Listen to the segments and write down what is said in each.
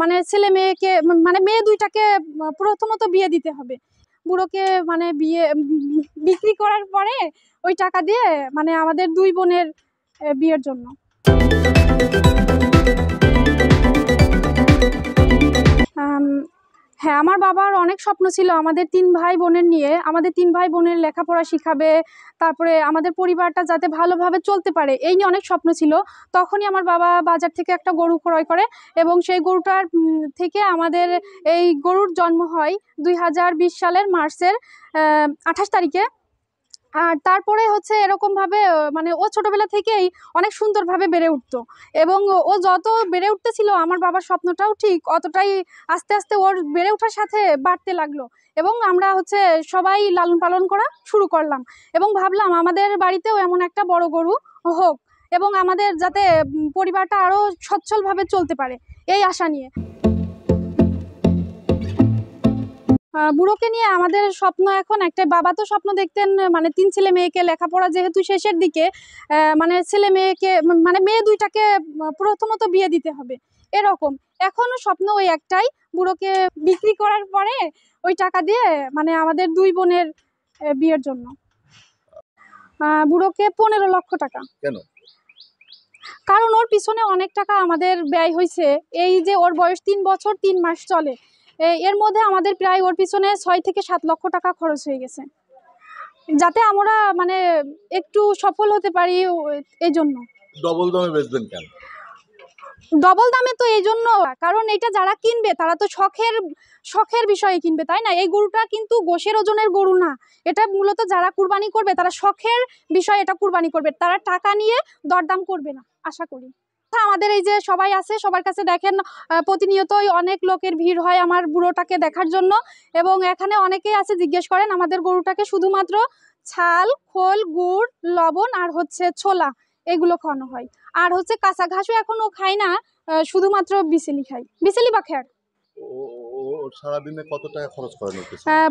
মানে ছেলে মেয়েকে মানে মেয়ে দুইটাকে প্রথমত বিয়ে দিতে হবে বুড়োকে মানে বিয়ে বিক্রি করার পরে ওই টাকা দিয়ে মানে আমাদের দুই বোনের বিয়ের জন্য হ্যাঁ আমার বাবার অনেক স্বপ্ন ছিল আমাদের তিন ভাই বোনের নিয়ে আমাদের তিন ভাই বোনের লেখাপড়া শিখাবে তারপরে আমাদের পরিবারটা যাতে ভালোভাবে চলতে পারে এই নিয়ে অনেক স্বপ্ন ছিল তখনই আমার বাবা বাজার থেকে একটা গরু ক্রয় করে এবং সেই গরুটার থেকে আমাদের এই গরুর জন্ম হয় দুই সালের মার্চের আঠাশ তারিখে আর তারপরে হচ্ছে এরকমভাবে মানে ও ছোটোবেলা থেকেই অনেক সুন্দরভাবে বেড়ে উঠতো এবং ও যত বেড়ে উঠতেছিল আমার বাবার স্বপ্নটাও ঠিক অতটাই আস্তে আস্তে ওর বেড়ে ওঠার সাথে বাড়তে লাগলো এবং আমরা হচ্ছে সবাই লালন পালন করা শুরু করলাম এবং ভাবলাম আমাদের বাড়িতেও এমন একটা বড় গরু হোক এবং আমাদের যাতে পরিবারটা আরও সচ্ছলভাবে চলতে পারে এই আশা নিয়ে বুড়োকে নিয়ে আমাদের স্বপ্ন এখন একটা বাবা তো স্বপ্ন দেখতেন মানে তিন ছেলে মেয়েকে লেখাপড়া যেহেতু শেষের দিকে মানে ছেলে মেয়েকে মানে মেয়ে দুইটাকে প্রথমত বিয়ে দিতে হবে এরকম এখনও স্বপ্ন ওই একটাই বুড়োকে বিক্রি করার পরে ওই টাকা দিয়ে মানে আমাদের দুই বোনের বিয়ের জন্য বুড়োকে পনেরো লক্ষ টাকা কেন কারণ ওর পিছনে অনেক টাকা আমাদের ব্যয় হয়েছে এই যে ওর বয়স তিন বছর তিন মাস চলে এর মধ্যে আমাদের প্রায় ওর পিছনে ছয় থেকে সাত লক্ষ টাকা খরচ হয়ে গেছে যাতে আমরা মানে একটু সফল হতে পারি এই জন্য ডবল দামে বেচবেন কেন ডবল দামে তো এই জন্য কারণ এটা যারা কিনবে তারা তো শখের শখের বিষয়ে কিনবে তাই না এই গরুটা কিন্তু গোশের ওজনের গরু না এটা মূলত যারা কুরবানি করবে তারা শখের বিষয়ে এটা কুরবানি করবে তারা টাকা নিয়ে দরদাম করবে না আশা করি আমাদের এই যে সবাই আছে সবার কাছে দেখেন প্রতিনিয়তই অনেক লোকের ভিড় হয় আমার বুড়োটাকে দেখার জন্য এবং এখানে অনেকেই আছে জিজ্ঞেস করেন আমাদের গরুটাকে শুধুমাত্র ছাল খোল গুড় লবণ আর হচ্ছে ছোলা এগুলো খাওয়ানো হয় আর হচ্ছে কাঁচা ঘাসও এখনও খায় না শুধুমাত্র বিসেলি খায় বিসেলি বা খেয়ার সারাদিনে কত টাকা খরচ করেন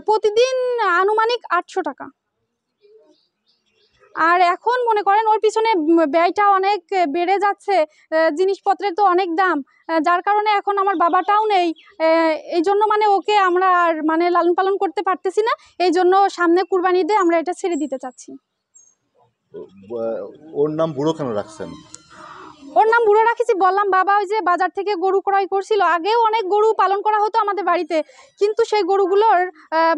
প্রতিদিন আনুমানিক আটশো টাকা আর এখন মনে করেন ওর পিছনে ব্যয়টা অনেক বেড়ে যাচ্ছে জিনিসপত্রের তো অনেক দাম যার কারণে এখন আমার বাবাটাও নেই এই জন্য মানে ওকে আমরা আর মানে লালন পালন করতে পারতেছি না এই জন্য সামনে কুরবানি দিয়ে আমরা এটা ছেড়ে দিতে চাচ্ছি ওর নাম বুড়ো কেন রাখছেন বুড়ো রাখিছি বললাম বাবা ওই যে বাজার থেকে গরু ক্রয় করছিল আগেও অনেক গরু পালন করা হতো আমাদের বাড়িতে কিন্তু সেই গরুগুলোর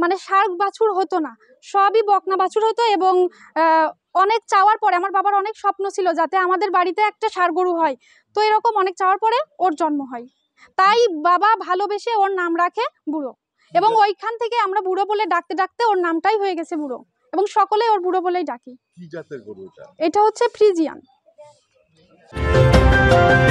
মানে শার্ক বাছুর হতো না সবই বকনা বাছুর হতো এবং অনেক চাওয়ার পরে আমার বাবার অনেক স্বপ্ন ছিল যাতে আমাদের বাড়িতে একটা সার গরু হয় তো এরকম অনেক চাওয়ার পরে ওর জন্ম হয় তাই বাবা ভালোবেসে ওর নাম রাখে বুড়ো এবং ওইখান থেকে আমরা বুড়ো বলে ডাকতে ডাকতে ওর নামটাই হয়ে গেছে বুড়ো এবং সকলে ওর বুড়ো বলেই ডাকি এটা হচ্ছে ফ্রিজিয়ান Thank you.